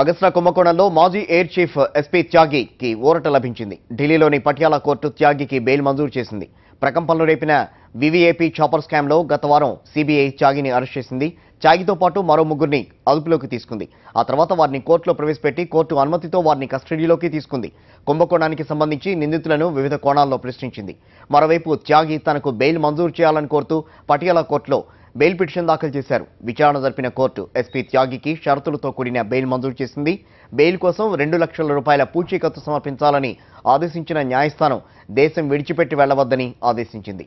అగస్త కుంభకోణంలో మాజీ air chief SP త్యాగికి ఊరట లభించింది ఢిల్లీలోని పటియాల కోర్టు త్యాగికి బెయిల్ మంజూరు చేసింది ప్రకంపనలు రేపిన వివీఏపీ చాపర్ స్కామ్లో గత వారం సీబీఐ త్యాగిని అరెస్ట్ చేసింది త్యాగితో పాటు మరో ముగ్గురిని అదుపులోకి తీసుకుంది ఆ తర్వాత వారిని కోర్టులో ప్రవేశపెట్టి కోర్టు అనుమతితో వారిని కస్టడీలోకి తీసుకుంది కుంభకోణానికి సంబంధించి నిందితులను వివిధ కోణాల్లో ప్రశ్నించింది మరోవైపు త్యాగి తనకు బెయిల్ మంజూరు చేయాలని కోరుతూ పటియాల కోర్టులో బెయిల్ పిటిషన్ దాఖలు చేశారు విచారణ జరిపిన కోర్టు ఎస్పీ త్యాగికి షరతులతో కూడిన బెయిల్ మంజూరు చేసింది బెయిల్ కోసం రెండు లక్షల రూపాయల పూచీకత్తు సమర్పించాలని ఆదేశించిన న్యాయస్థానం దేశం విడిచిపెట్టి వెళ్లవద్దని ఆదేశించింది